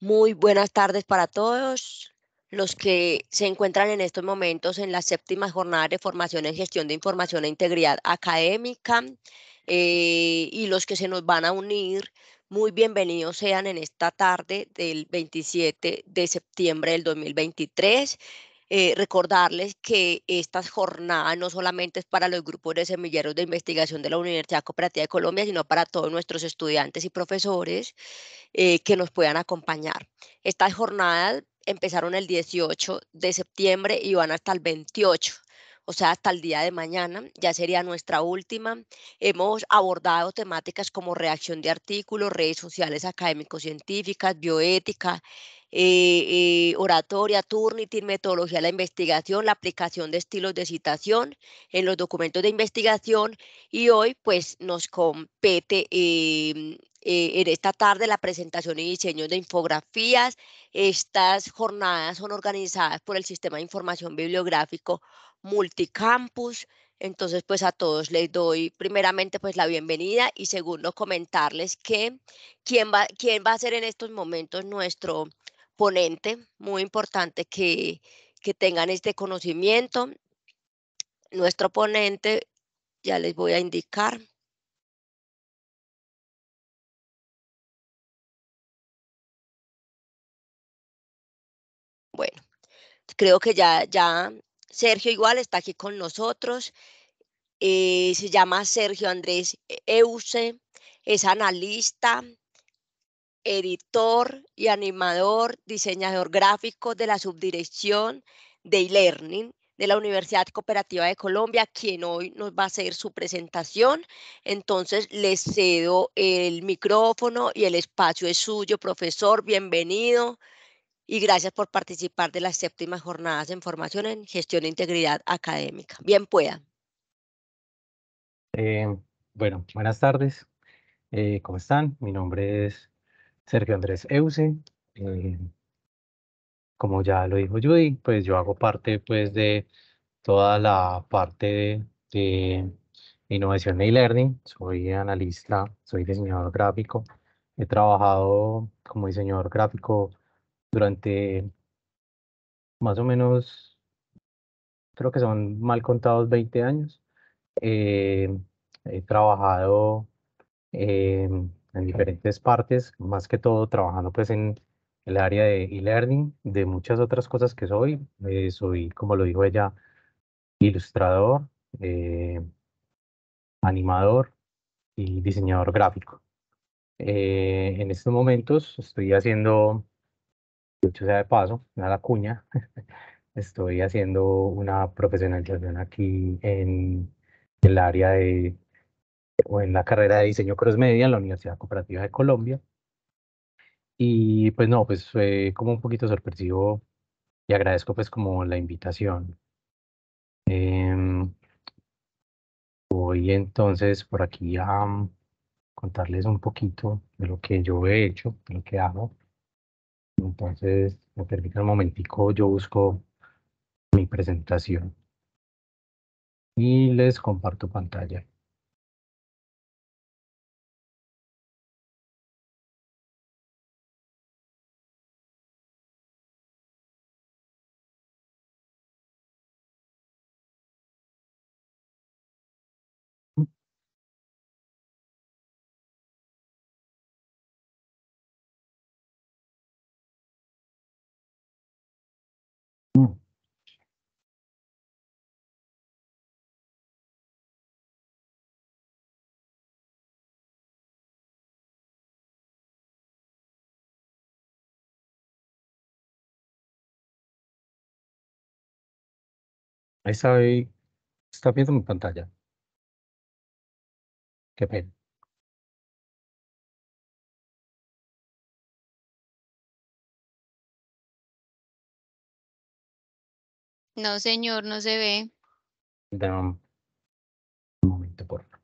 Muy buenas tardes para todos los que se encuentran en estos momentos en la séptima jornada de formación en gestión de información e integridad académica eh, y los que se nos van a unir, muy bienvenidos sean en esta tarde del 27 de septiembre del 2023. Eh, recordarles que esta jornada no solamente es para los grupos de semilleros de investigación de la Universidad Cooperativa de Colombia, sino para todos nuestros estudiantes y profesores eh, que nos puedan acompañar. Estas jornadas empezaron el 18 de septiembre y van hasta el 28 o sea, hasta el día de mañana, ya sería nuestra última. Hemos abordado temáticas como reacción de artículos, redes sociales académico-científicas, bioética, eh, eh, oratoria, Turnitin, metodología de la investigación, la aplicación de estilos de citación en los documentos de investigación y hoy pues nos compete em, eh, en esta tarde la presentación y diseño de infografías. Estas jornadas son organizadas por el Sistema de Información Bibliográfico Multicampus. Entonces, pues a todos les doy primeramente pues la bienvenida y segundo comentarles que quién va, quién va a ser en estos momentos nuestro ponente. Muy importante que, que tengan este conocimiento. Nuestro ponente, ya les voy a indicar, creo que ya, Sergio igual está aquí con nosotros. Eh, se llama Sergio Andrés e-, Euse, es analista, editor y animador, diseñador gráfico de la subdirección de e-learning de la Universidad Cooperativa de Colombia, quien hoy nos va a hacer su presentación. Entonces, le cedo el micrófono y el espacio es suyo, profesor. Bienvenido y gracias por participar de las séptimas jornadas en formación en gestión e integridad académica. Bien pueda. Eh, bueno, buenas tardes. Eh, ¿Cómo están? Mi nombre es Sergio Andrés Euse. Eh, como ya lo dijo Judy, pues yo hago parte pues de toda la parte de, de innovación y learning. Soy analista, soy diseñador gráfico. He trabajado como diseñador gráfico durante más o menos, creo que son mal contados 20 años. Eh, he trabajado em, en diferentes partes, más que todo trabajando pues en el área de e-learning, de muchas otras cosas que soy. Eh, soy, como lo dijo ella, ilustrador, eh, animador y diseñador gráfico. en estos momentos estoy haciendo dicho sea de paso, nada la cuña, estoy haciendo una profesionalización aquí en el área de, o en la carrera de diseño crossmedia en la Universidad Cooperativa de Colombia. Y pues no, pues fue como un poquito sorpresivo y agradezco pues como la invitación. Em, voy entonces por aquí a mm, contarles un poquito de lo que yo he hecho, de lo que hago. Entonces, me permita un momentico, yo busco mi presentación y les comparto pantalla. Ahí ahí está viendo mi pantalla. Qué pena. No, señor, no se ve. Dame un momento, por favor.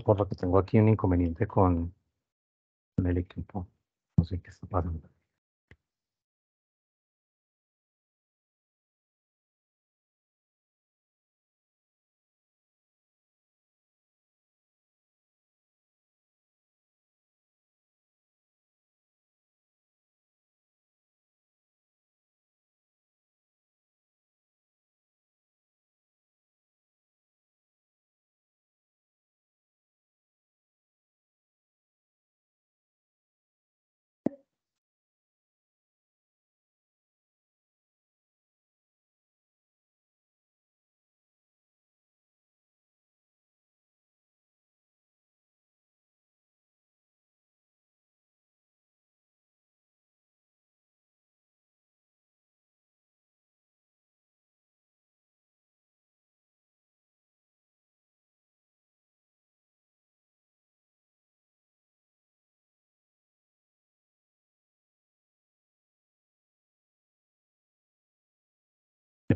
por lo que tengo aquí un inconveniente con el equipo. No sé qué está pasando.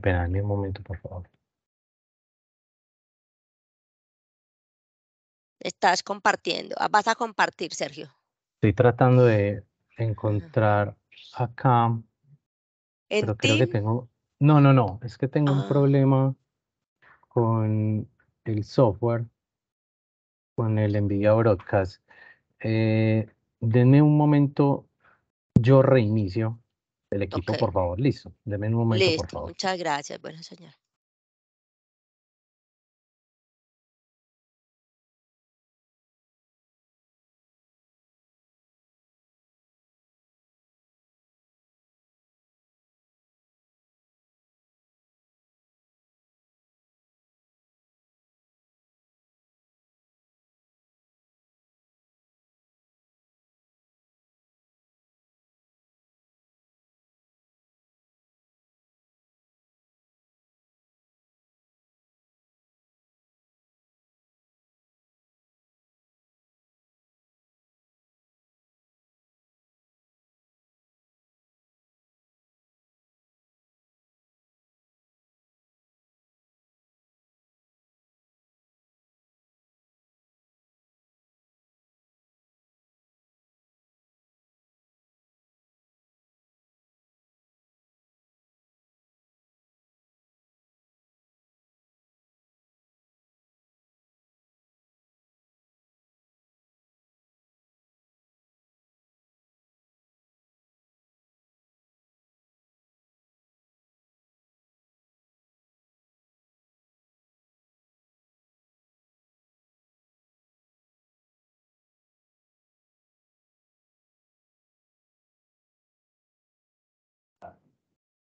en un momento, por favor. Estás compartiendo. Ah, vas a compartir, Sergio. Estoy tratando de encontrar acá. pero creo que tengo. No, no, no. Es que tengo un ah. problema con el software, con el NVIDIA Broadcast. Eh, denme un momento. Yo reinicio el equipo, por favor. Listo, deme un momento, por favor. Muchas gracias. Bueno, señor.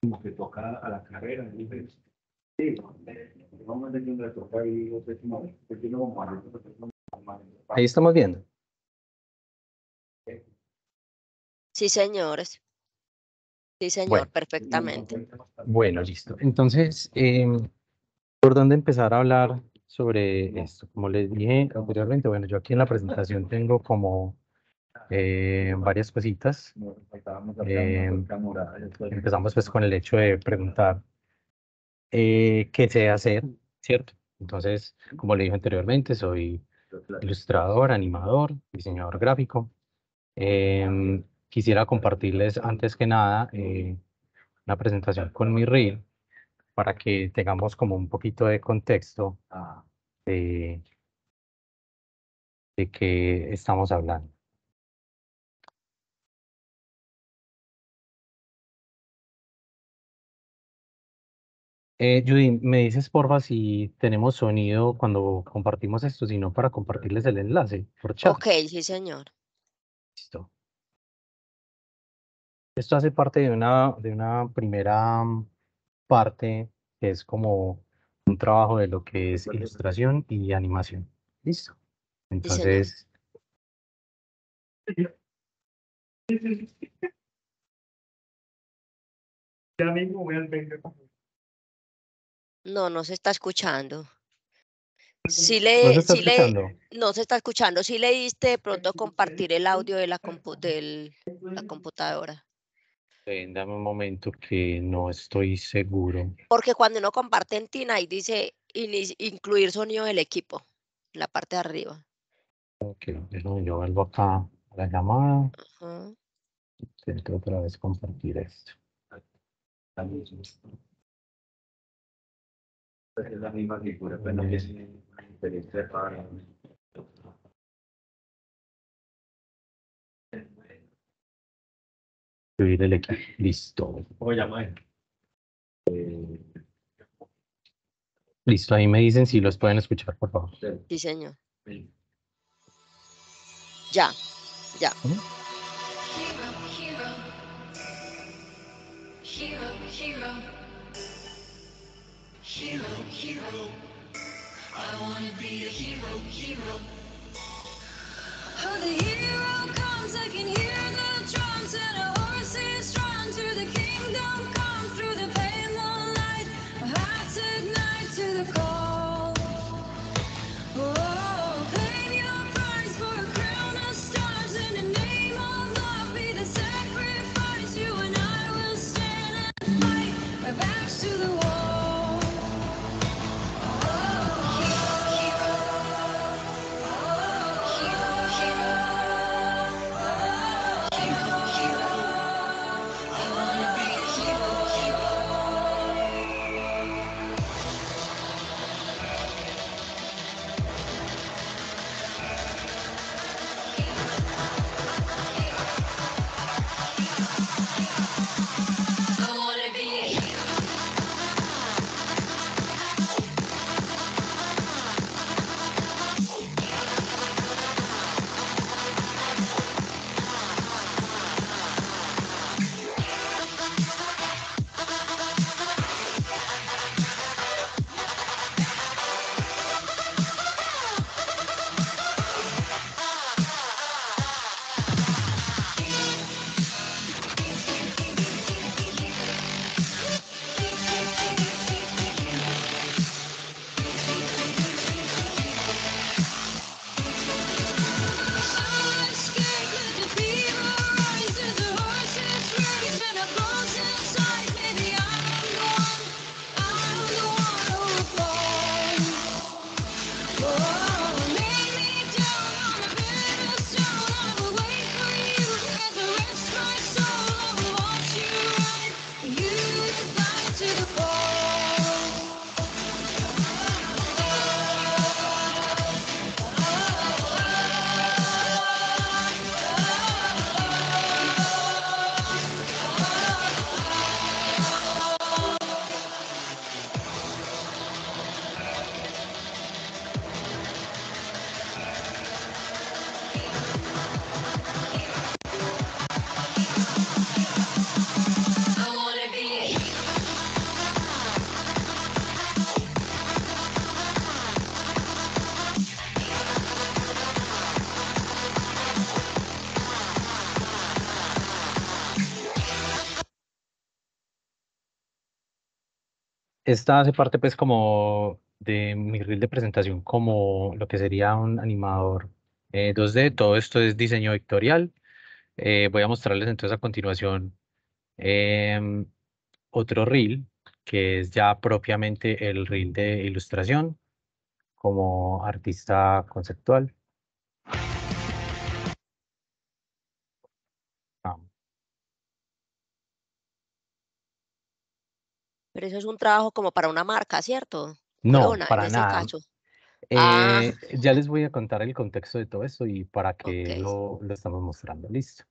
como que toca a la carrera. Sí, vamos a Ahí estamos viendo. Sí, señores. Sí, señor, perfectamente. Bueno, listo. Entonces, em, ¿por dónde empezar a hablar sobre esto? Como les dije anteriormente, bueno, yo aquí en la presentación tengo como eh, varias cositas. Em, pues, empezamos pues con el hecho de preguntar eh, qué sé hacer, ¿cierto? Entonces, como le dije anteriormente, soy ilustrador, animador, diseñador gráfico. Em, quisiera compartirles antes que nada eh, una presentación con mi reel para que tengamos como un poquito de contexto ah. de, de qué estamos hablando. Eh, Judy, me dices porfa si tenemos sonido cuando compartimos esto, si no para compartirles el enlace por chat. Ok, sí señor. Listo. Esto hace parte de una, de una primera parte que es como un trabajo de lo que es ilustración y animación. Listo. Entonces... Ya mismo voy al no, no se está escuchando. no, se está escuchando. Si le diste de pronto compartir el audio de la, la computadora. Eh, dame un momento que no estoy seguro. Porque cuando uno comparte en Tina ahí dice incluir sonido del equipo, la parte de arriba. Ok, yo vuelvo acá a la llamada. otra vez compartir esto. Pues es la misma figura, pero pues no es una para subir el equipo. Listo. Eh, listo, ahí me dicen si los pueden escuchar, por favor. Sí, señor. Ya, ya. Hero, Hero, hero. Hero, hero, hero. I wanna be a hero, hero. Oh, the hero comes, I can hear. Esta hace parte pues como de mi reel de presentación como lo que sería un animador 2D. Eh, Todo esto es diseño vectorial. Eh, voy a mostrarles entonces a continuación em, otro reel que es ya propiamente el reel de ilustración como artista conceptual. Pero eso es un trabajo como para una marca, ¿cierto? No, para nada. Ah. Eh, ya les voy a contar el contexto de todo eso y para que lo estamos mostrando. Listo.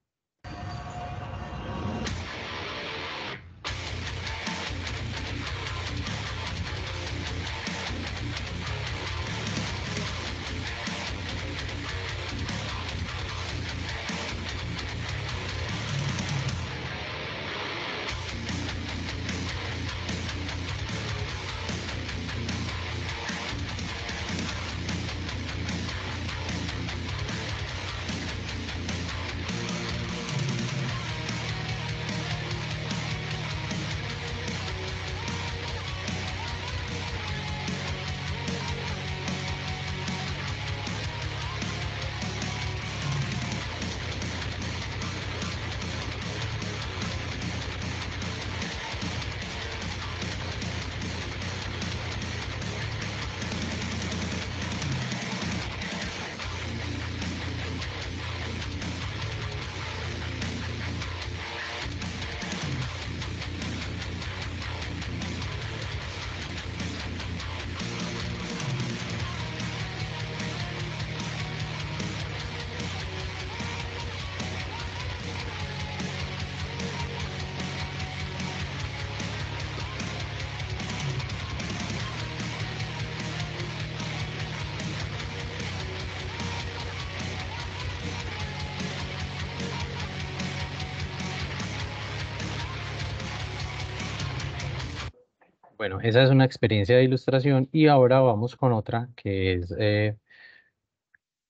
Bueno, esa es una experiencia de ilustración y ahora vamos con otra que es, eh,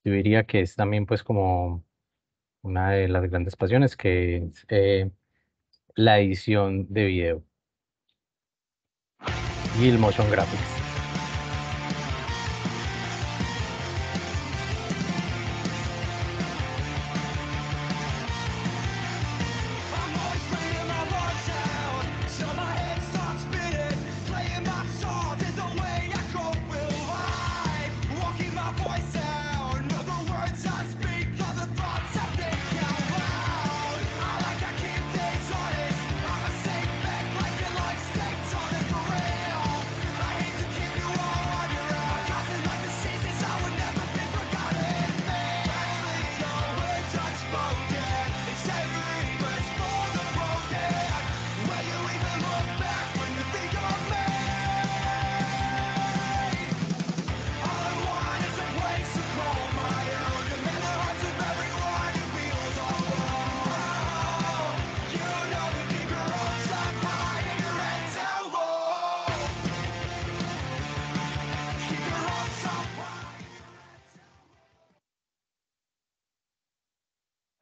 yo diría que es también pues como una de las grandes pasiones que es eh, la edición de video y el motion graphics.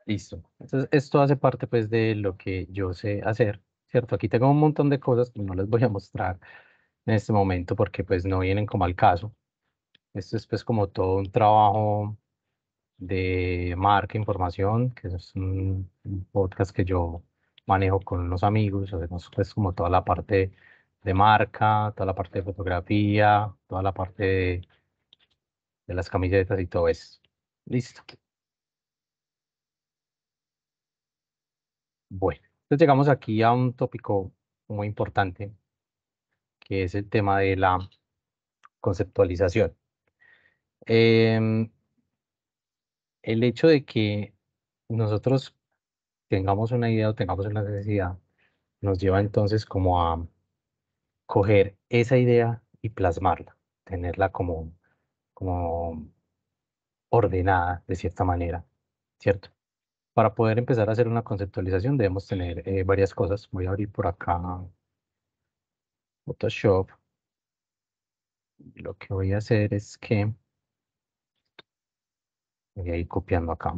Listo. Entonces, esto hace parte pues de lo que yo sé hacer, ¿cierto? Aquí tengo un montón de cosas que no les voy a mostrar en este momento porque pues no vienen como al caso. Esto es pues como todo un trabajo de marca información, que es un, podcast que yo manejo con los amigos, hacemos pues como toda la parte de marca, toda la parte de fotografía, toda la parte de, de las camisetas y todo eso. Listo. Bueno, entonces llegamos aquí a un tópico muy importante, que es el tema de la conceptualización. Em, el hecho de que nosotros tengamos una idea o tengamos una necesidad, nos lleva entonces como a coger esa idea y plasmarla, tenerla como, como ordenada de cierta manera, ¿cierto? para poder empezar a hacer una conceptualización debemos tener eh, varias cosas. Voy a abrir por acá Photoshop. Lo que voy a hacer es que voy a ir copiando acá.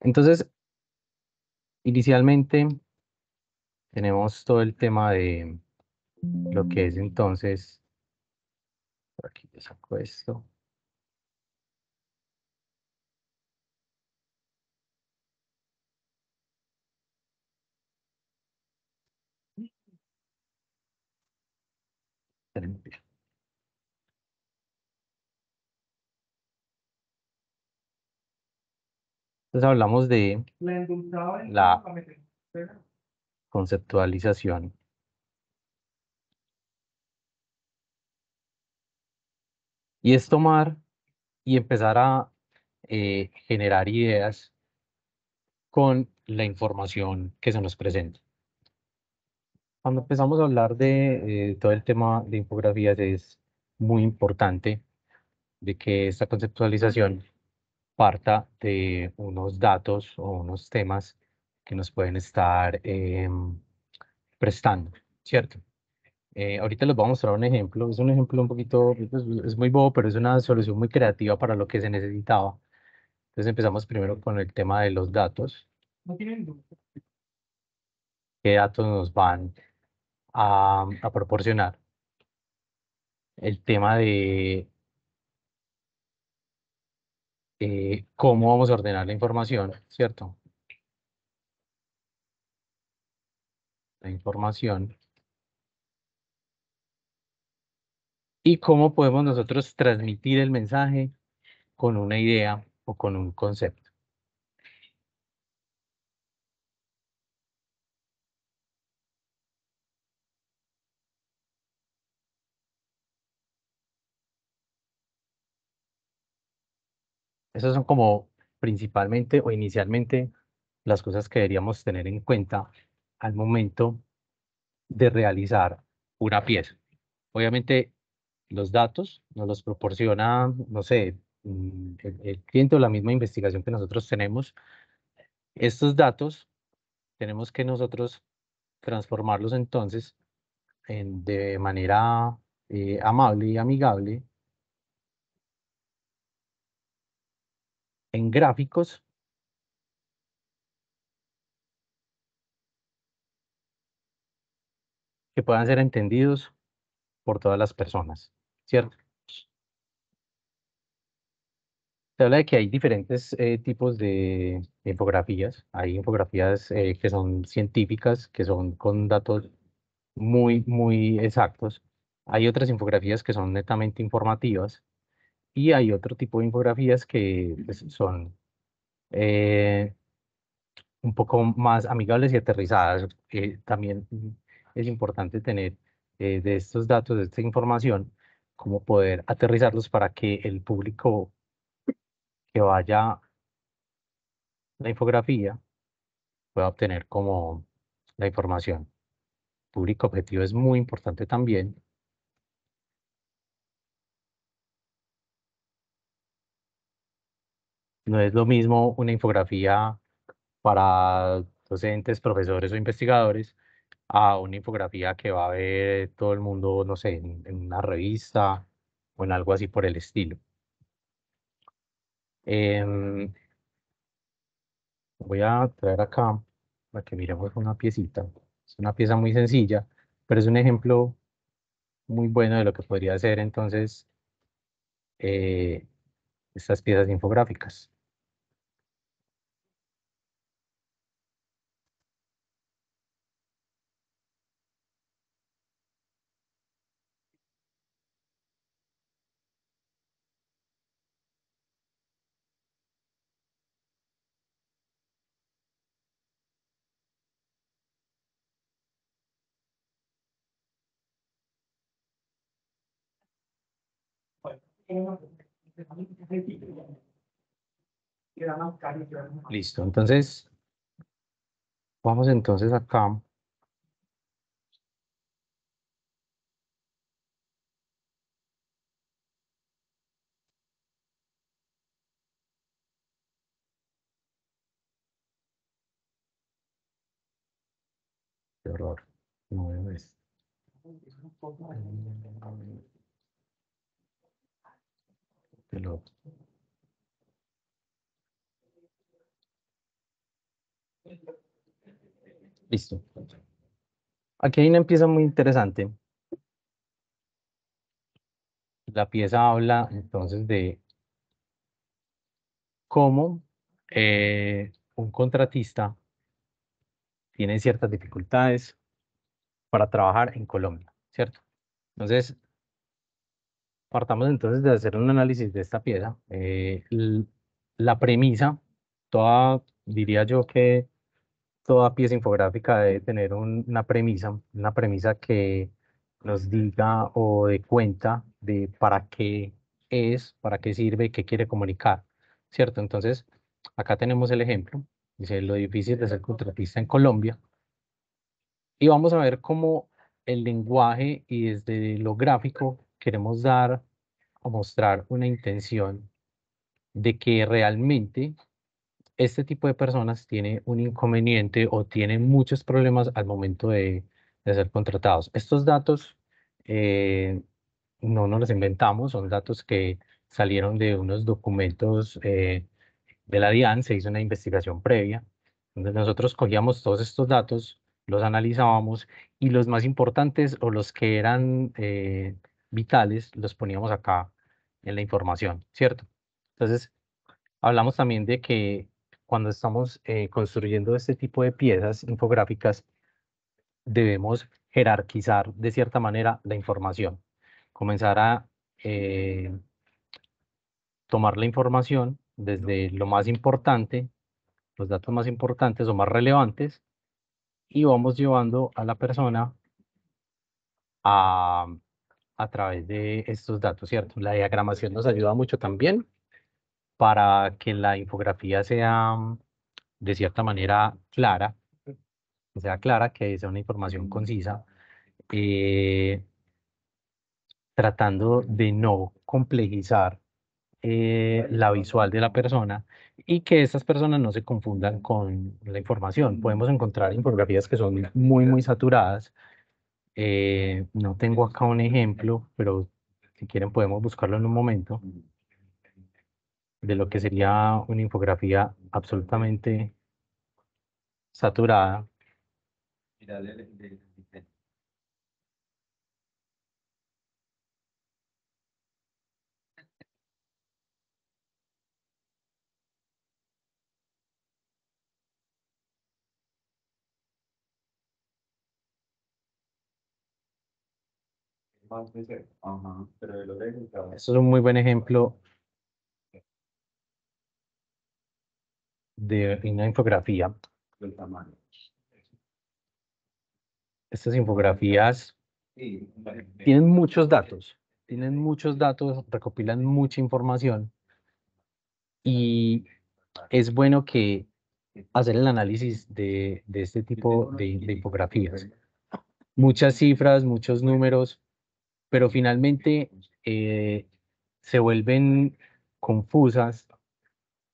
Entonces, inicialmente tenemos todo el tema de lo que es entonces, por aquí yo saco esto. Entonces hablamos de la conceptualización. Y es tomar y empezar a eh, generar ideas con la información que se nos presenta. Cuando empezamos a hablar de eh, todo el tema de infografías es muy importante de que esta conceptualización parta de unos datos o unos temas que nos pueden estar em, prestando, ¿cierto? Eh, ahorita les voy a mostrar un ejemplo, es un ejemplo un poquito, pues, es muy bobo, pero es una solución muy creativa para lo que se necesitaba. Entonces empezamos primero con el tema de los datos. ¿Qué datos nos van a proporcionar? El tema de eh, cómo vamos a ordenar la información, ¿cierto? La información. Y cómo podemos nosotros transmitir el mensaje con una idea o con un concepto. Esas son como principalmente o inicialmente las cosas que deberíamos tener en cuenta al momento de realizar una pieza. Obviamente los datos nos los proporciona, no sé, mm, el, cliente o la misma investigación que nosotros tenemos. Estos datos tenemos que nosotros transformarlos entonces de manera eh, amable y amigable en gráficos. que puedan ser entendidos por todas las personas, ¿cierto? Se habla de que hay diferentes eh, tipos de infografías. Hay infografías eh, que son científicas, que son con datos muy, muy exactos. Hay otras infografías que son netamente informativas, y hay otro tipo de infografías que pues, son eh, un poco más amigables y aterrizadas. Eh, también mm, es importante tener eh, de estos datos, de esta información, como poder aterrizarlos para que el público que vaya la infografía pueda obtener como la información. público objetivo es muy importante también No es lo mismo una infografía para docentes, profesores o investigadores a una infografía que va a ver todo el mundo, no sé, en, una revista o en algo así por el estilo. Em, voy a traer acá para que miremos una piecita. Es una pieza muy sencilla, pero es un ejemplo muy bueno de lo que podría ser entonces eh, estas piezas infográficas. Listo, entonces vamos entonces acá. Qué horror. No veo Listo. Aquí hay una pieza muy interesante. La pieza habla entonces de cómo eh, un contratista tiene ciertas dificultades para trabajar en Colombia, ¿cierto? Entonces, Partamos entonces de hacer un análisis de esta pieza. Eh, la premisa, toda, diría yo que toda pieza infográfica debe tener una premisa, una premisa que nos diga o de cuenta de para qué es, para qué sirve, qué quiere comunicar, ¿cierto? Entonces, acá tenemos el ejemplo, dice lo difícil de ser contratista en Colombia, y vamos a ver cómo el lenguaje y desde lo gráfico queremos dar mostrar una intención de que realmente este tipo de personas tiene un inconveniente o tiene muchos problemas al momento de, ser contratados. Estos datos eh, no nos los inventamos, son datos que salieron de unos documentos eh, de la DIAN, se hizo una investigación previa, donde nosotros cogíamos todos estos datos, los analizábamos y los más importantes o los que eran eh, vitales los poníamos acá en la información, ¿cierto? Entonces, hablamos también de que cuando estamos eh, construyendo este tipo de piezas infográficas, debemos jerarquizar de cierta manera la información. Comenzar a eh, tomar la información desde lo más importante, los datos más importantes o más relevantes, y vamos llevando a la persona a a través de estos datos, ¿cierto? La diagramación nos ayuda mucho también para que la infografía sea mm, de cierta manera clara, sea clara, que sea una información concisa, eh, tratando de no complejizar eh, la visual de la persona y que esas personas no se confundan con la información. Podemos encontrar infografías que son muy, muy saturadas, eh, no tengo acá un ejemplo, pero si quieren podemos buscarlo en un momento, de lo que sería una infografía absolutamente saturada. Eso es un muy buen ejemplo de una infografía. Estas infografías tienen muchos datos, tienen muchos datos, recopilan mucha información y es bueno que hacer el análisis de, de este tipo de infografías. Muchas cifras, muchos números, pero finalmente eh, se vuelven confusas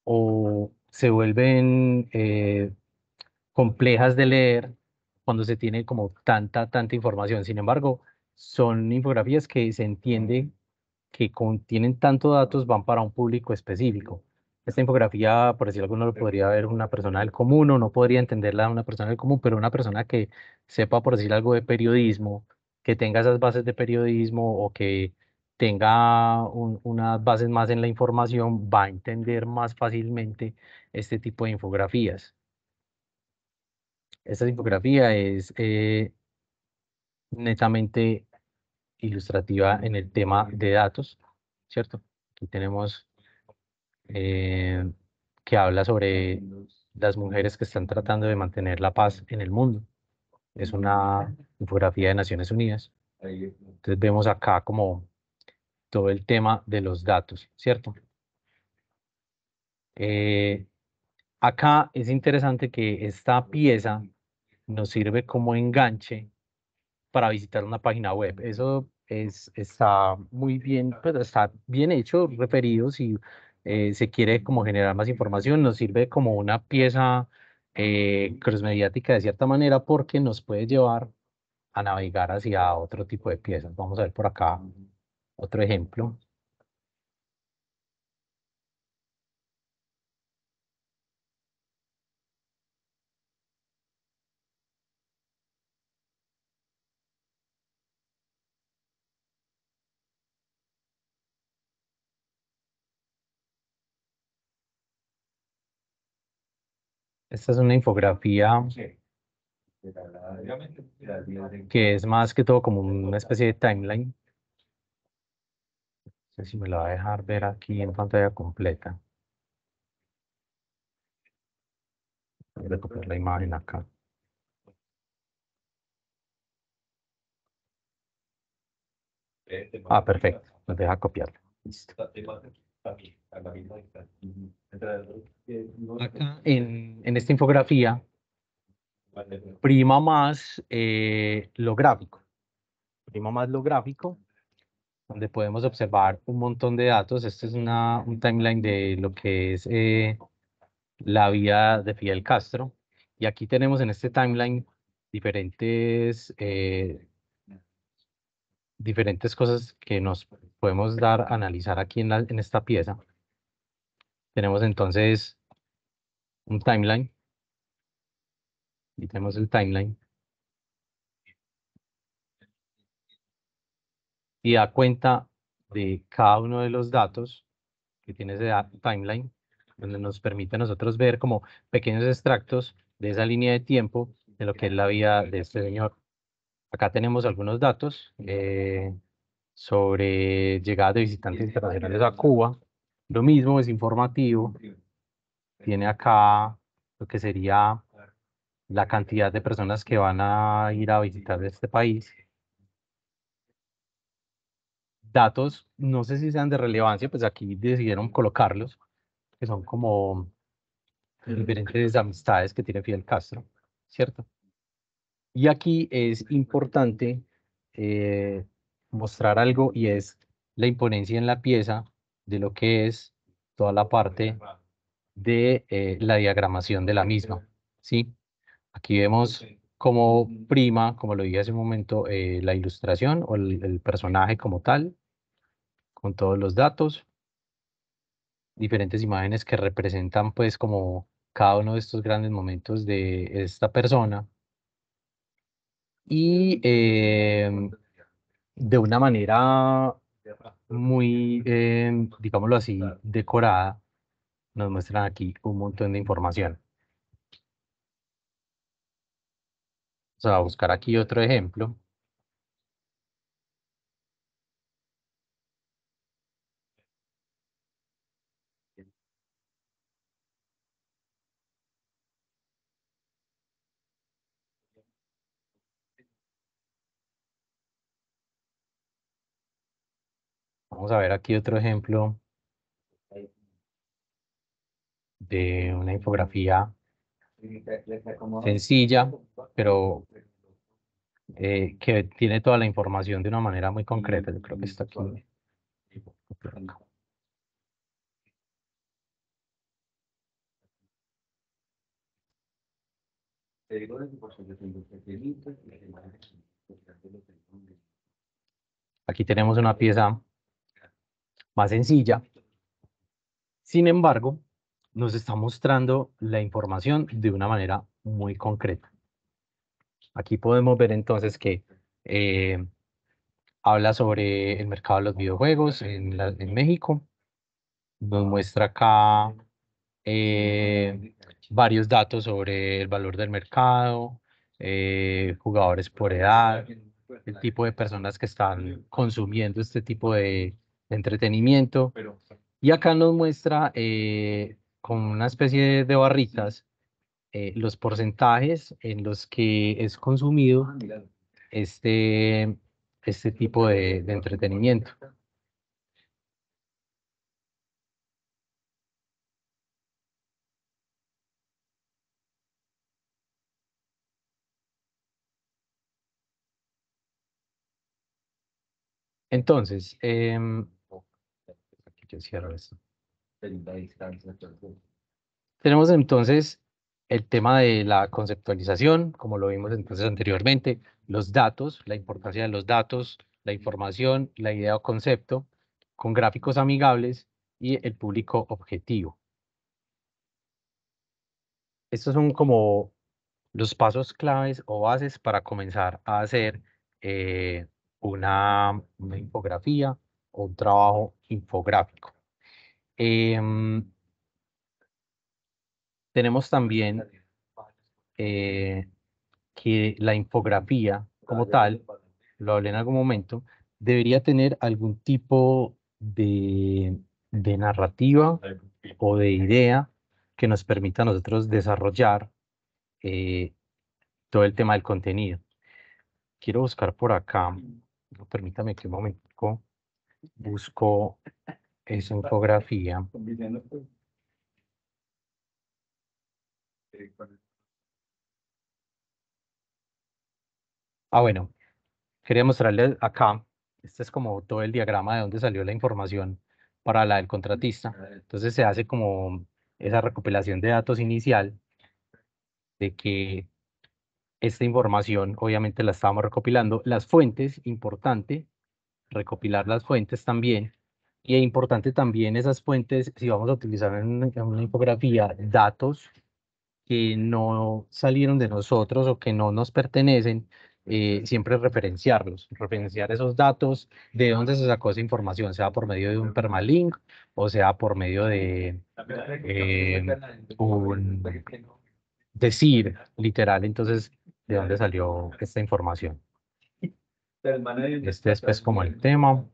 o se vuelven eh, complejas de leer cuando se tiene como tanta, tanta información. Sin embargo, son infografías que se entiende que contienen tanto datos van para un público específico. Esta infografía, por decir alguno, lo podría ver una persona del común o no podría entenderla una persona del común, pero una persona que sepa, por decir algo, de periodismo, que tenga esas bases de periodismo o que tenga unas bases más en la información, va a entender más fácilmente este tipo de infografías. Esta infografía es eh, netamente ilustrativa en el tema de datos, ¿cierto? Aquí tenemos eh, que habla sobre las mujeres que están tratando de mantener la paz en el mundo es una infografía de Naciones Unidas. Entonces vemos acá como todo el tema de los datos, ¿cierto? Eh, acá es interesante que esta pieza nos sirve como enganche para visitar una página web. Eso es, está muy bien, pues, está bien hecho, referido, si eh, se quiere como generar más información, nos sirve como una pieza eh, crossmediática de cierta manera porque nos puede llevar a navegar hacia otro tipo de piezas. Vamos a ver por acá otro ejemplo. Esta es una infografía que es más que todo como una especie de timeline. No sé si me la va a dejar ver aquí en pantalla completa. Voy a copiar la imagen acá. Este ah, perfecto. Nos deja copiarla. Listo en, esta infografía pues. prima más eh, lo gráfico. Prima más lo gráfico, donde podemos observar un montón de datos. Este es un timeline de lo que es eh, la vida de Fidel Castro. Y aquí tenemos en este timeline diferentes, eh, diferentes cosas que nos podemos dar a analizar aquí en esta pieza. Tenemos entonces un timeline. Y tenemos el timeline. Y da cuenta de cada uno de los datos que tiene ese timeline, donde nos permite a nosotros ver como pequeños extractos de esa línea de tiempo de lo que es la vida de este señor. Acá tenemos algunos datos eh, sobre llegada de visitantes internacionales a Cuba, lo mismo es informativo. Tiene acá lo que sería la cantidad de personas que van a ir a visitar este país. Datos, no sé si sean de relevancia, pues aquí decidieron colocarlos, que son como diferentes amistades que tiene Fidel Castro, ¿cierto? Y aquí es importante eh, mostrar algo y es la imponencia en la pieza de lo que es toda la parte de eh, la diagramación de la misma. ¿sí? Aquí vemos como prima, como lo dije hace un momento, eh, la ilustración o el, personaje como tal, con todos los datos, diferentes imágenes que representan pues como cada uno de estos grandes momentos de esta persona y em, de una manera muy, em, digámoslo así, decorada, nos muestran aquí un montón de información. Vamos a buscar aquí otro ejemplo. Vamos a ver aquí otro ejemplo de una infografía sencilla, pero eh, que tiene toda la información de una manera muy concreta. Yo creo que está aquí. Aquí tenemos una pieza más sencilla. Sin embargo, nos está mostrando la información de una manera muy concreta. Aquí podemos ver entonces que eh, habla sobre el mercado de los videojuegos en, México. Nos muestra acá eh, varios datos sobre el valor del mercado, eh, jugadores por edad, el tipo de personas que están consumiendo este tipo de, de entretenimiento. Y acá nos muestra eh, con una especie de barritas eh, los porcentajes en los que es consumido ah, este, este tipo de, entretenimiento. Entonces, em, cierro esto. Tenemos entonces el tema de la conceptualización, como lo vimos entonces anteriormente, los datos, la importancia de los datos, la información, la idea o concepto, con gráficos amigables y el público objetivo. Estos son como los pasos claves o bases para comenzar a hacer una, eh, una infografía o un trabajo infográfico. Em, tenemos también eh, que la infografía como tal, lo hablé en algún momento, debería tener algún tipo de, de narrativa o de idea que nos permita a nosotros desarrollar eh, todo el tema del contenido. Quiero buscar por acá, permítame que un momento busco esa infografía. Eh, ah, bueno, quería mostrarles acá, este es como todo el diagrama de dónde salió la información para la del contratista. Ah, Entonces se hace como esa recopilación de datos inicial de que esta información obviamente la estábamos recopilando. Las fuentes, importante, recopilar las fuentes también. Y es importante también esas fuentes, si vamos a utilizar en una, infografía datos que no salieron de nosotros o que no nos pertenecen, eh, siempre referenciarlos, referenciar esos datos, de dónde se sacó esa información, sea por medio de un permalink o sea por medio de em, un decir literal, entonces, de dónde salió esta información. Este es pues, como el tema.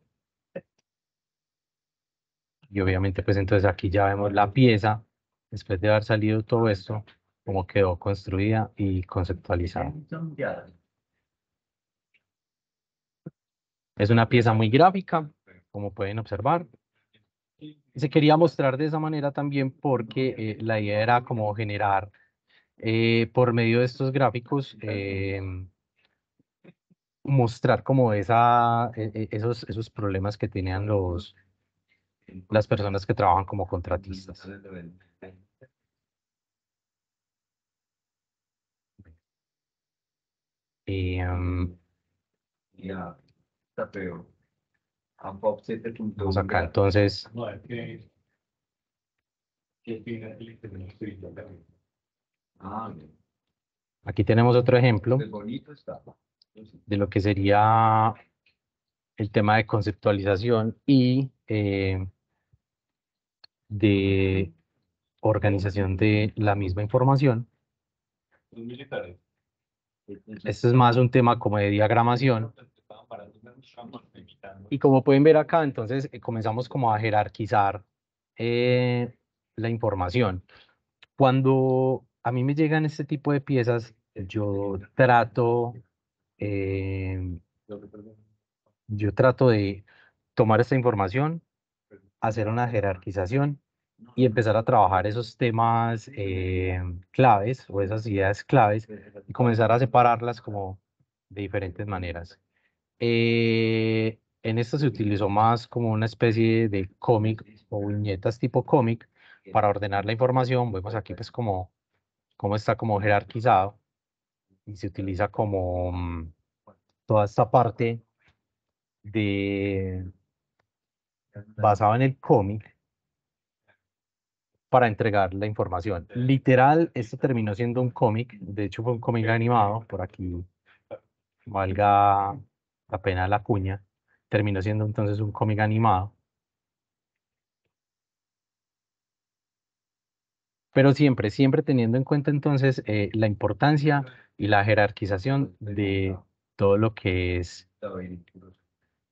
Y obviamente pues entonces aquí ya vemos la pieza, después de haber salido todo esto, cómo quedó construida y conceptualizada. Es una pieza muy gráfica, como pueden observar. Se quería mostrar de esa manera también porque eh, la idea era como generar eh, por medio de estos gráficos eh, mostrar como esa, e, e, esos, esos problemas que tenían los, las personas que trabajan como contratistas. Y, em, vamos acá entonces. Aquí tenemos otro ejemplo. bonito de lo que sería el tema de conceptualización y eh, de organización de la misma información. Esto es más un tema como de diagramación. Y como pueden ver acá, entonces eh, comenzamos como a jerarquizar eh, la información. Cuando a mí me llegan este tipo de piezas, yo trato Em, yo trato de tomar esta información, hacer una jerarquización y empezar a trabajar esos temas em, claves o esas ideas claves y comenzar a separarlas como de diferentes maneras. Eh, en esto se utilizó más como una especie de cómic o viñetas tipo cómic para ordenar la información. Vemos aquí pues como, como está como jerarquizado y se utiliza como mm, toda esta parte de basada en el cómic para entregar la información. Literal, esto terminó siendo un cómic, de hecho fue un cómic animado, por aquí valga la pena la cuña, terminó siendo entonces un cómic animado pero siempre, siempre teniendo en cuenta entonces eh, la importancia y la jerarquización de todo lo que es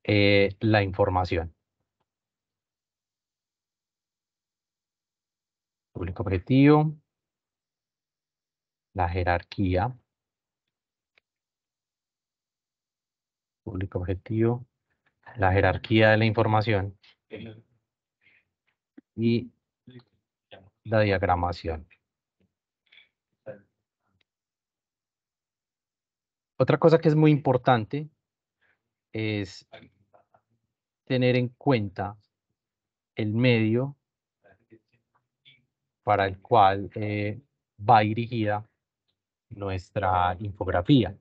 eh, la información. Público objetivo, la jerarquía, público objetivo, la jerarquía de la información y la diagramación. Otra cosa que es muy importante es tener en cuenta el medio para el cual eh, va dirigida nuestra infografía.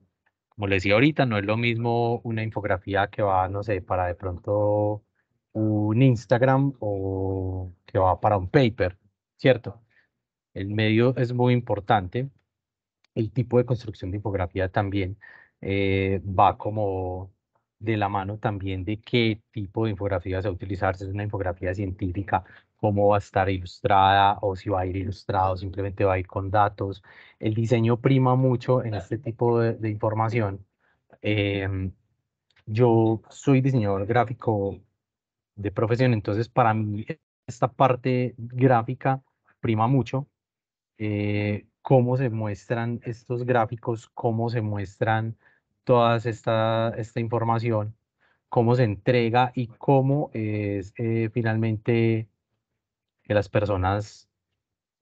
Como les decía ahorita, no es lo mismo una infografía que va, no sé, para de pronto un Instagram o que va para un paper. ¿cierto? El medio es muy importante, el tipo de construcción de infografía también eh, va como de la mano también de qué tipo de infografía se va a utilizar, si es una infografía científica, cómo va a estar ilustrada o si va a ir ilustrado, simplemente va a ir con datos. El diseño prima mucho en este tipo de, información. Em, yo soy diseñador gráfico de profesión, entonces para mí esta parte gráfica prima mucho. Eh, cómo se muestran estos gráficos, cómo se muestran toda esta, información, cómo se entrega y cómo es eh, finalmente que las personas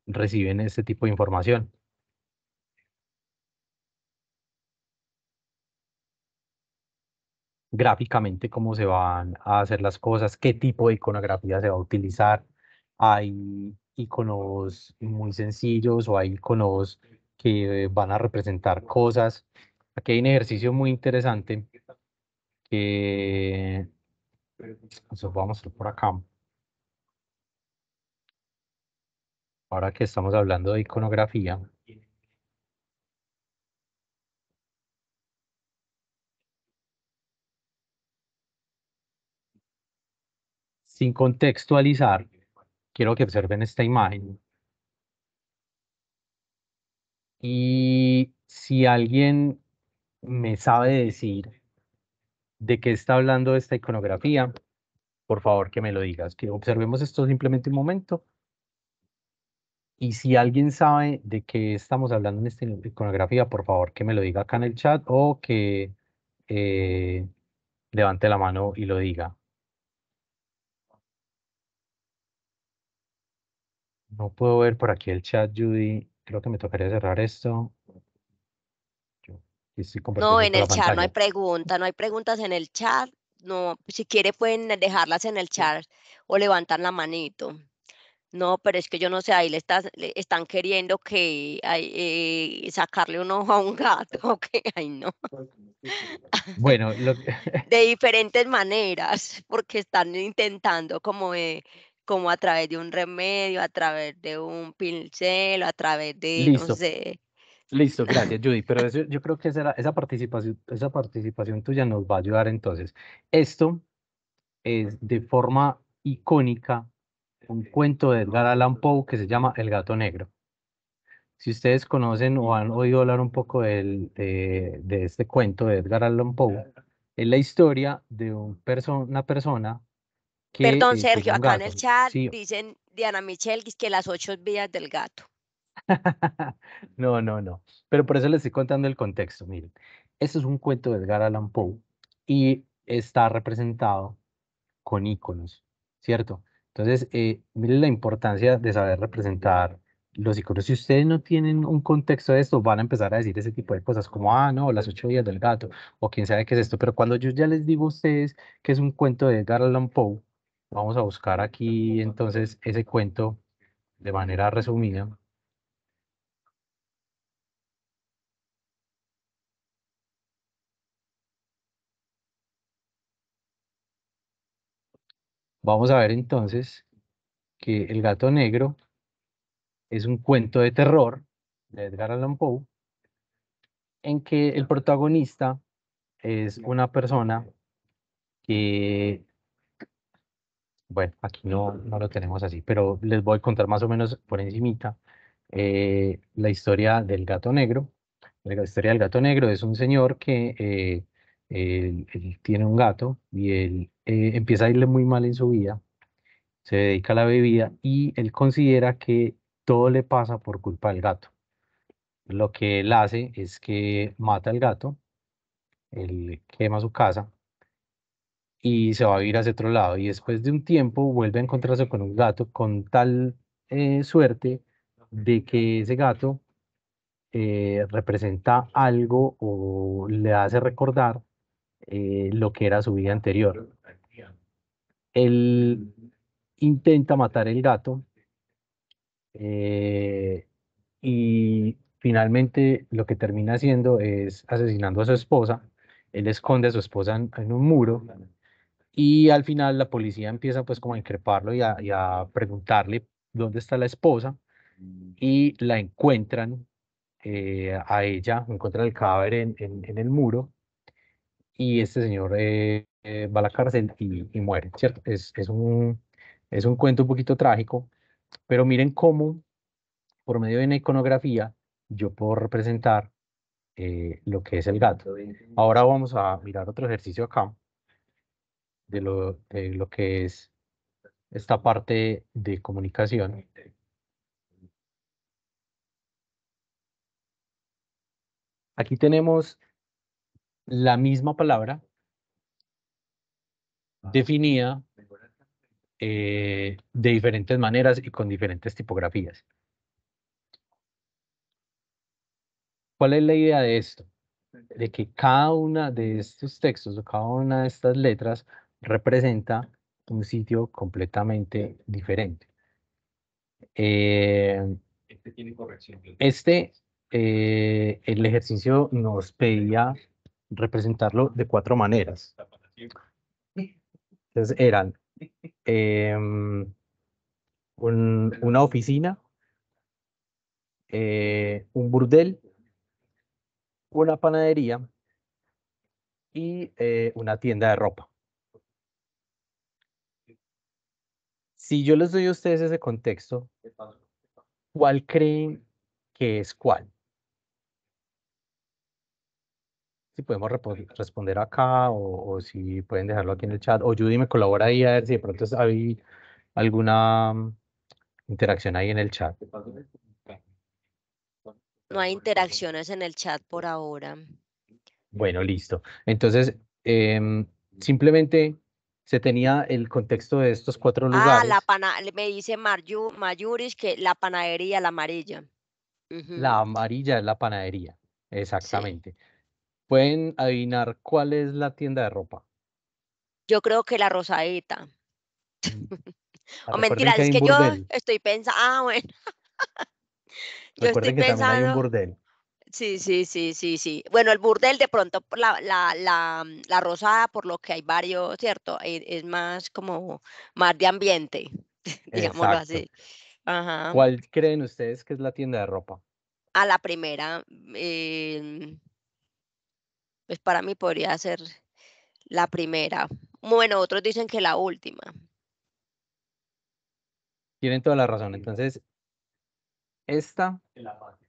reciben este tipo de información. gráficamente cómo se van a hacer las cosas, qué tipo de iconografía se va a utilizar. Hay iconos muy sencillos o hay iconos que van a representar cosas. Aquí hay un ejercicio muy interesante que eso vamos por acá. Ahora que estamos hablando de iconografía. sin contextualizar, quiero que observen esta imagen. Y si alguien me sabe decir de qué está hablando esta iconografía, por favor que me lo digas. Que observemos esto simplemente un momento. Y si alguien sabe de qué estamos hablando en esta iconografía, por favor que me lo diga acá en el chat o que eh, levante la mano y lo diga. No puedo ver por aquí el chat, Judy. Creo que me tocaría cerrar esto. no, en el chat no hay preguntas, no hay preguntas en el chat. No, si quiere pueden dejarlas en el chat o levantar la manito. No, pero es que yo no sé, ahí le, están queriendo que eh, sacarle un ojo a un gato, ay no. Bueno, de diferentes maneras, porque están intentando como como a través de un remedio, a través de un pincel, a través de, Listo. no sé. Listo, gracias Judy, pero yo creo que esa, esa, participación, esa participación tuya nos va a ayudar entonces. Esto es de forma icónica un cuento de Edgar Allan Poe que se llama El gato negro. Si ustedes conocen o han oído hablar un poco del, de, este cuento de Edgar Allan Poe, es la historia de un una persona Perdón, Sergio, acá en el chat dicen Diana Michel que las ocho vías del gato. no, no, no. Pero por eso les estoy contando el contexto. Miren, esto es un cuento de Edgar Allan Poe y está representado con iconos, ¿cierto? Entonces, eh, miren la importancia de saber representar los iconos. Si ustedes no tienen un contexto de esto, van a empezar a decir ese tipo de cosas como, ah, no, las ocho vías del gato, o quién sabe qué es esto. Pero cuando yo ya les digo a ustedes que es un cuento de Edgar Allan Poe, Vamos a buscar aquí entonces ese cuento de manera resumida. Vamos a ver entonces que El gato negro es un cuento de terror de Edgar Allan Poe en que el protagonista es una persona que bueno, aquí no, no lo tenemos así, pero les voy a contar más o menos por encimita eh, la historia del gato negro. La historia del gato negro es un señor que eh, él, tiene un gato y él eh, empieza a irle muy mal en su vida, se dedica a la bebida y él considera que todo le pasa por culpa del gato. Lo que él hace es que mata al gato, él quema su casa y se va a ir hacia otro lado. Y después de un tiempo vuelve a encontrarse con un gato con tal eh, suerte de que ese gato eh, representa algo o le hace recordar eh, lo que era su vida anterior. Él intenta matar el gato y finalmente lo que termina haciendo es asesinando a su esposa. Él esconde a su esposa en, en un muro y al final la policía empieza pues como a increparlo y a, preguntarle dónde está la esposa mm. y la encuentran eh, a ella, encuentran el cadáver en, el muro y este señor eh, eh, va a la cárcel y, y muere, ¿cierto? Es, es, un, es un cuento un poquito trágico, pero miren cómo por medio de una iconografía yo puedo representar lo que es el gato. Ahora vamos a mirar otro ejercicio acá de lo, de lo que es esta parte de comunicación. Aquí tenemos la misma palabra definida eh, de diferentes maneras y con diferentes tipografías. ¿Cuál es la idea de esto? De que cada una de estos textos o cada una de estas letras representa un sitio completamente diferente. Eh, este tiene corrección. Este, eh, el ejercicio nos pedía representarlo de cuatro maneras. Entonces eran em, una oficina, eh, un burdel, una panadería y una tienda de ropa. Si yo les doy a ustedes ese contexto, ¿cuál creen que es cuál? Si podemos responder acá o, si pueden dejarlo aquí en el chat. O Judy me colabora ahí a ver si de pronto hay alguna mm, interacción ahí en el chat. No hay interacciones en el chat por ahora. Bueno, listo. Entonces, em, simplemente se tenía el contexto de estos cuatro lugares. Ah, la me dice Mayuris que la panadería, la amarilla. La amarilla es la panadería, exactamente. ¿Pueden adivinar cuál es la tienda de ropa? Yo creo que la rosadita. Mm. o oh, mentira, es que yo estoy pensando, ah, bueno. recuerden que pensando... también hay un burdel. Sí, sí, sí, sí, sí. Bueno, el burdel de pronto, la, la, mm, la, rosada, por lo que hay varios, ¿cierto? E, es, más como, más de ambiente, digámoslo así. ¿Cuál creen ustedes que es la tienda de ropa? A la primera, mm, em, pues para mí podría ser la primera. Bueno, otros dicen que la última. Tienen toda la razón. Entonces, esta... La parte.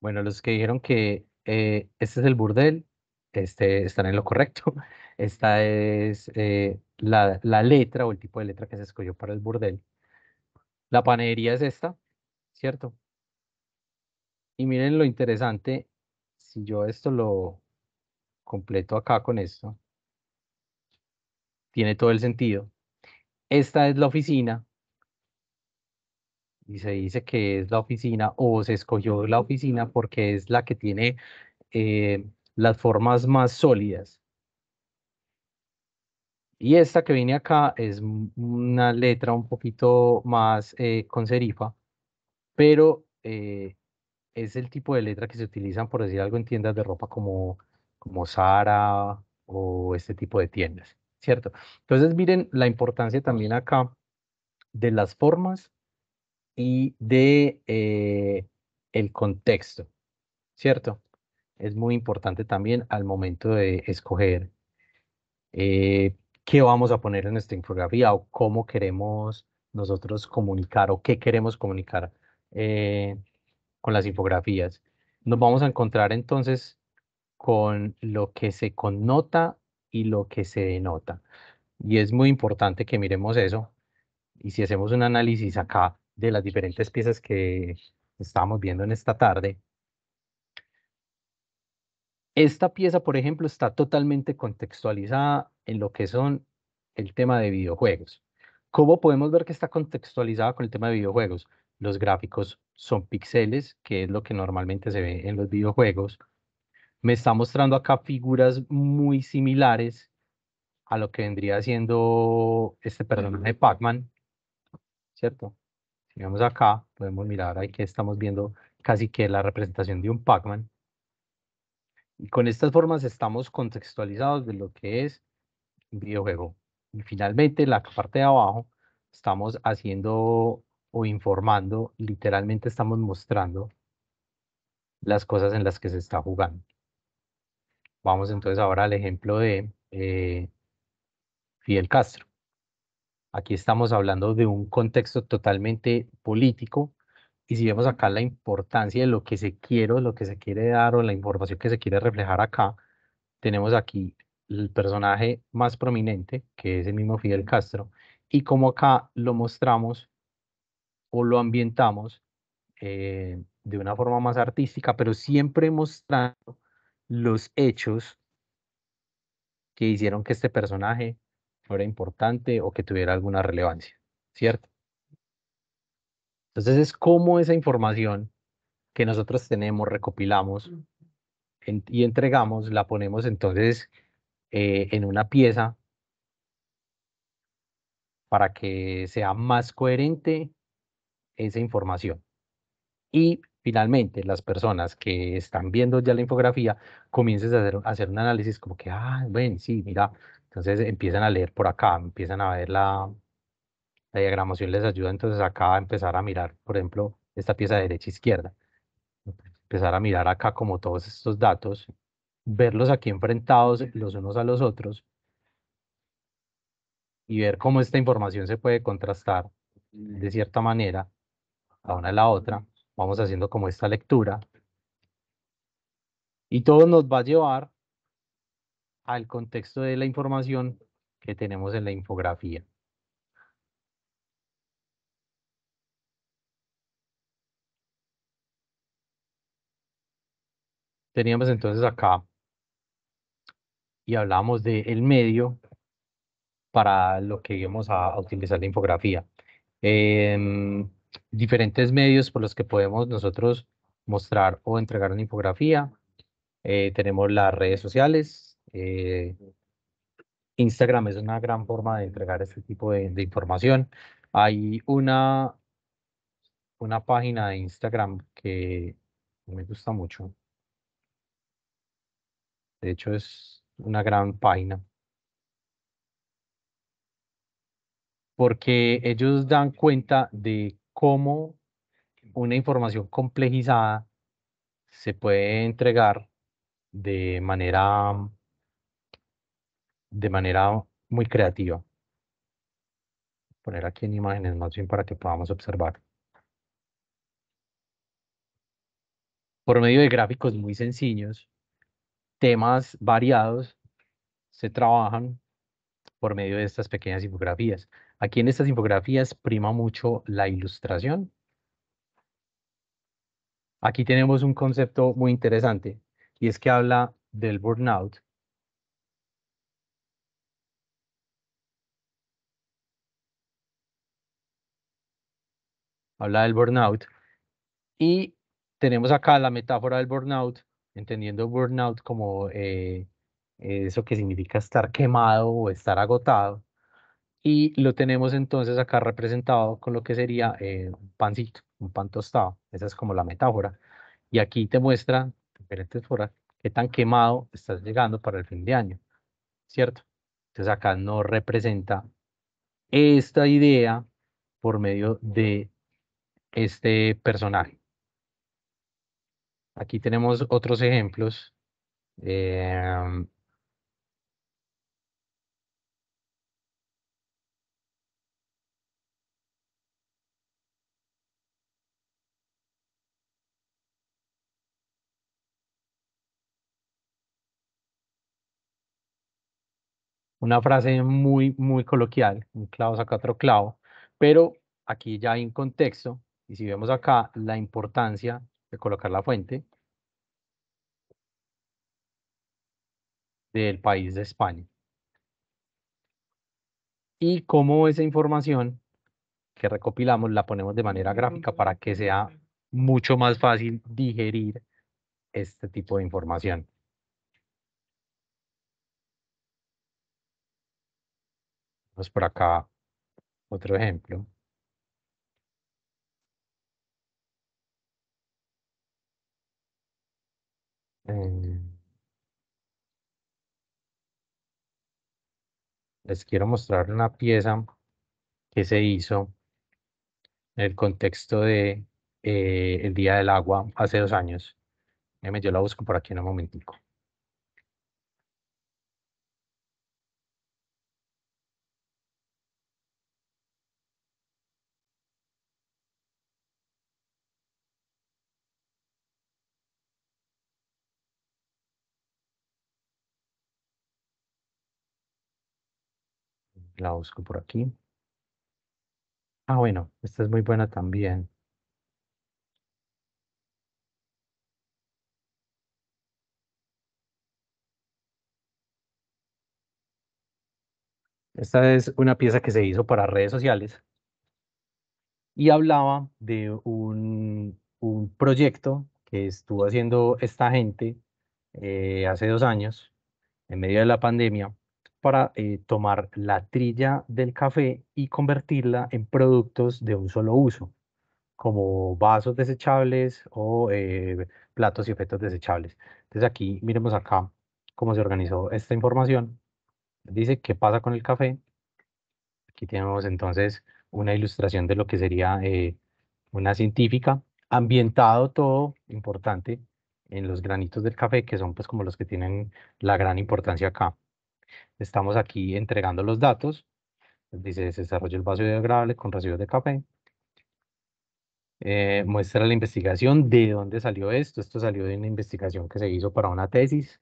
Bueno, los que dijeron que eh, este es el burdel, este, están en lo correcto. Esta es eh, la, la, letra o el tipo de letra que se escogió para el burdel. La panadería es esta, ¿cierto? Y miren lo interesante, si yo esto lo, completo acá con esto. Tiene todo el sentido. Esta es la oficina. Y se dice que es la oficina o se escogió la oficina porque es la que tiene eh, las formas más sólidas. Y esta que viene acá es una letra un poquito más eh, con serifa, pero eh, es el tipo de letra que se utilizan, por decir algo, en tiendas de ropa como mozara o este tipo de tiendas, ¿cierto? Entonces miren la importancia también acá de las formas y de eh, el contexto, ¿cierto? Es muy importante también al momento de escoger eh, qué vamos a poner en esta infografía o cómo queremos nosotros comunicar o qué queremos comunicar eh, con las infografías. Nos vamos a encontrar entonces con lo que se connota y lo que se denota. Y es muy importante que miremos eso. Y si hacemos un análisis acá de las diferentes piezas que estamos viendo en esta tarde, esta pieza, por ejemplo, está totalmente contextualizada en lo que son el tema de videojuegos. ¿Cómo podemos ver que está contextualizada con el tema de videojuegos? Los gráficos son píxeles, que es lo que normalmente se ve en los videojuegos me está mostrando acá figuras muy similares a lo que vendría siendo este personaje de Pac-Man, ¿cierto? Si vemos acá, podemos mirar, ahí que estamos viendo casi que la representación de un Pac-Man. Y con estas formas estamos contextualizados de lo que es un videojuego. Y finalmente, la parte de abajo, estamos haciendo o informando, literalmente estamos mostrando las cosas en las que se está jugando. Vamos entonces ahora al ejemplo de eh, Fidel Castro. Aquí estamos hablando de un contexto totalmente político y si vemos acá la importancia de lo que se quiere, lo que se quiere dar o la información que se quiere reflejar acá, tenemos aquí el personaje más prominente, que es el mismo Fidel Castro, y como acá lo mostramos o lo ambientamos eh, de una forma más artística, pero siempre mostrando los hechos que hicieron que este personaje fuera importante o que tuviera alguna relevancia, ¿cierto? Entonces es como esa información que nosotros tenemos, recopilamos y entregamos, la ponemos entonces eh, en una pieza para que sea más coherente esa información. Y finalmente las personas que están viendo ya la infografía comiences a hacer, un análisis como que, ah, bueno, sí, mira, entonces empiezan a leer por acá, empiezan a ver la, diagramación, les ayuda entonces acá a empezar a mirar, por ejemplo, esta pieza derecha-izquierda, empezar a mirar acá como todos estos datos, verlos aquí enfrentados los unos a los otros y ver cómo esta información se puede contrastar de cierta manera a una a la otra Vamos haciendo como esta lectura. Y todo nos va a llevar al contexto de la información que tenemos en la infografía. Teníamos entonces acá y hablamos del el medio para lo que íbamos a, utilizar la infografía. Em, diferentes medios por los que podemos nosotros mostrar o entregar una infografía. Eh, tenemos las redes sociales. Eh, Instagram es una gran forma de entregar este tipo de, de, información. Hay una, una página de Instagram que me gusta mucho. De hecho, es una gran página. Porque ellos dan cuenta de cómo una información complejizada se puede entregar de manera, mm, de manera muy creativa. Poner aquí en imágenes más bien para que podamos observar. Por medio de gráficos muy sencillos, temas variados se trabajan por medio de estas pequeñas infografías. Aquí en estas infografías prima mucho la ilustración. Aquí tenemos un concepto muy interesante y es que habla del burnout. Habla del burnout y tenemos acá la metáfora del burnout, entendiendo burnout como eh, eso que significa estar quemado o estar agotado y lo tenemos entonces acá representado con lo que sería eh, un pancito, un pan tostado. Esa es como la metáfora. Y aquí te muestra, diferentes foras, qué tan quemado estás llegando para el fin de año, ¿cierto? Entonces acá no representa esta idea por medio de este personaje. Aquí tenemos otros ejemplos. Eh, una frase muy, muy coloquial, un clavo saca otro clavo, pero aquí ya hay un contexto y si vemos acá la importancia de colocar la fuente del país de España. Y cómo esa información que recopilamos la ponemos de manera gráfica para que sea mucho más fácil digerir este tipo de información. Vamos pues, por acá otro ejemplo. Em. les quiero mostrar una pieza que se hizo en el contexto de eh, el Día del Agua hace dos años. yo la busco por aquí en un momentico. La busco por aquí. Ah, bueno, esta es muy buena también. Esta es una pieza que se hizo para redes sociales y hablaba de un, proyecto que estuvo haciendo esta gente eh, hace dos años en medio de la pandemia para eh, tomar la trilla del café y convertirla en productos de un solo uso, como vasos desechables o eh, platos y objetos desechables. Entonces aquí miremos acá cómo se organizó esta información. Dice qué pasa con el café. Aquí tenemos entonces una ilustración de lo que sería eh, una científica, ambientado todo, importante, en los granitos del café, que son pues como los que tienen la gran importancia acá. Estamos aquí entregando los datos. Dice, se desarrolla el vaso biodegradable con residuos de café. Eh, muestra la investigación de dónde salió esto. Esto salió de una investigación que se hizo para una tesis.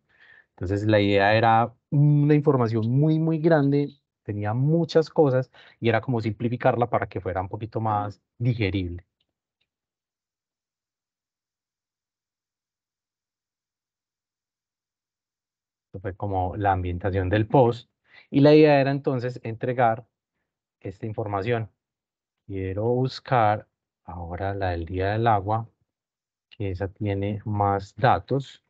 Entonces la idea era una información muy, muy grande, tenía muchas cosas y era como simplificarla para que fuera un poquito más digerible. Esto fue como la ambientación del post. Y la idea era entonces entregar esta información. Quiero buscar ahora la del día del agua, que esa tiene más datos.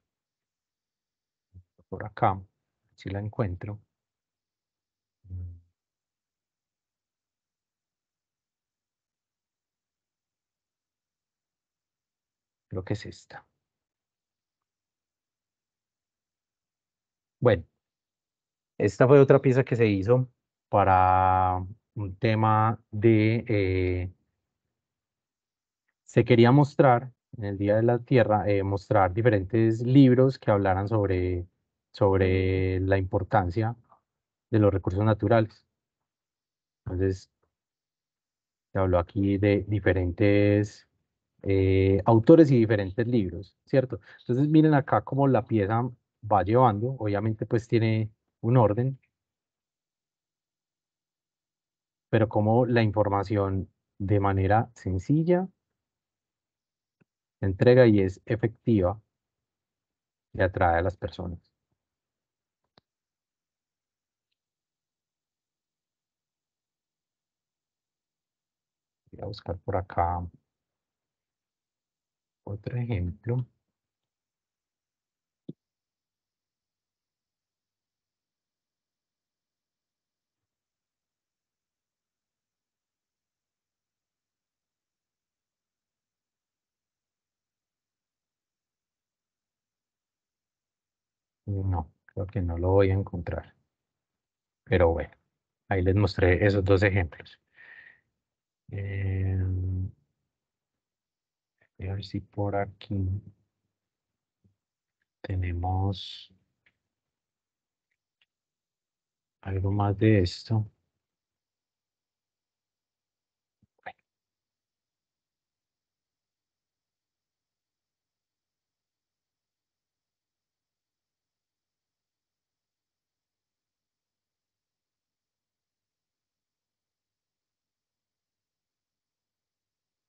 Por acá, si la encuentro. Creo que es esta. Bueno, esta fue otra pieza que se hizo para un tema de... Eh, se quería mostrar, en el Día de la Tierra, eh, mostrar diferentes libros que hablaran sobre, sobre la importancia de los recursos naturales. Entonces, se habló aquí de diferentes eh, autores y diferentes libros, ¿cierto? Entonces, miren acá como la pieza va llevando. Obviamente pues tiene un orden, pero como la información de manera sencilla, se entrega y es efectiva, y atrae a las personas. Voy a buscar por acá otro ejemplo. No, creo que no lo voy a encontrar. Pero bueno, ahí les mostré esos dos ejemplos. Em, a ver si por aquí tenemos algo más de esto.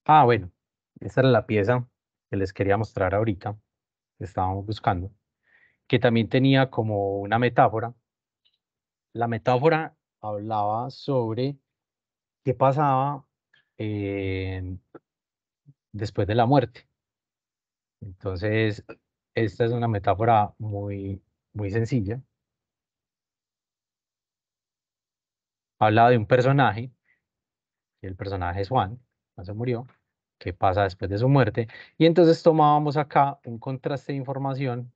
Ah, bueno, esta era la pieza que les quería mostrar ahorita, que estábamos buscando, que también tenía como una metáfora. La metáfora hablaba sobre qué pasaba em, después de la muerte. Entonces, esta es una metáfora muy, muy sencilla. Habla de un personaje, y el personaje es Juan, se murió, qué pasa después de su muerte. Y entonces tomábamos acá un contraste de información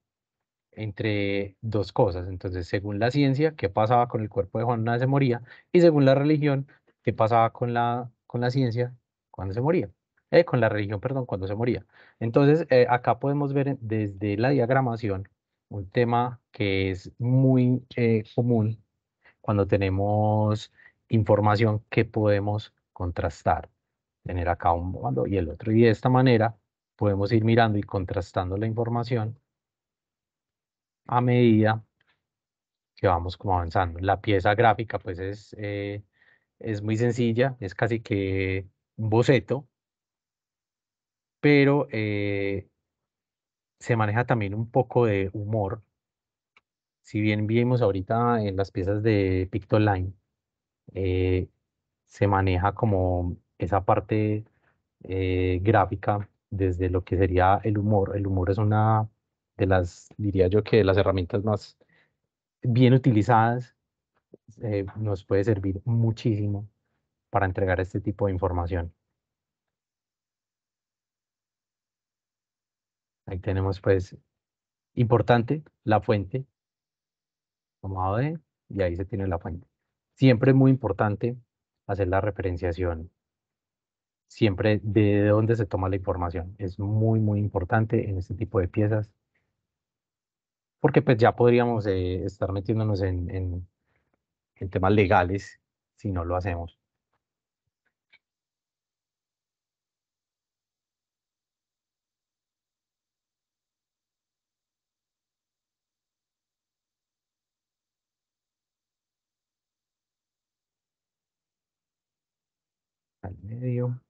entre dos cosas. Entonces, según la ciencia, qué pasaba con el cuerpo de Juan una se moría, y según la religión, qué pasaba con la, con la ciencia cuando se moría. Eh, con la religión, perdón, cuando se moría. Entonces, eh, acá podemos ver desde la diagramación un tema que es muy eh, común cuando tenemos información que podemos contrastar tener acá un valor y el otro. Y de esta manera podemos ir mirando y contrastando la información a medida que vamos como avanzando. La pieza gráfica pues es, eh, es muy sencilla, es casi que un boceto, pero eh, se maneja también un poco de humor. Si bien vimos ahorita en las piezas de Pictoline, eh, se maneja como esa parte eh, gráfica desde lo que sería el humor. El humor es una de las, diría yo que de las herramientas más bien utilizadas, eh, nos puede servir muchísimo para entregar este tipo de información. Ahí tenemos pues, importante, la fuente, tomado de, y ahí se tiene la fuente. Siempre es muy importante hacer la referenciación siempre de dónde se toma la información. Es muy, muy importante en este tipo de piezas, porque pues ya podríamos eh, estar metiéndonos en, en, en temas legales si no lo hacemos. al medio.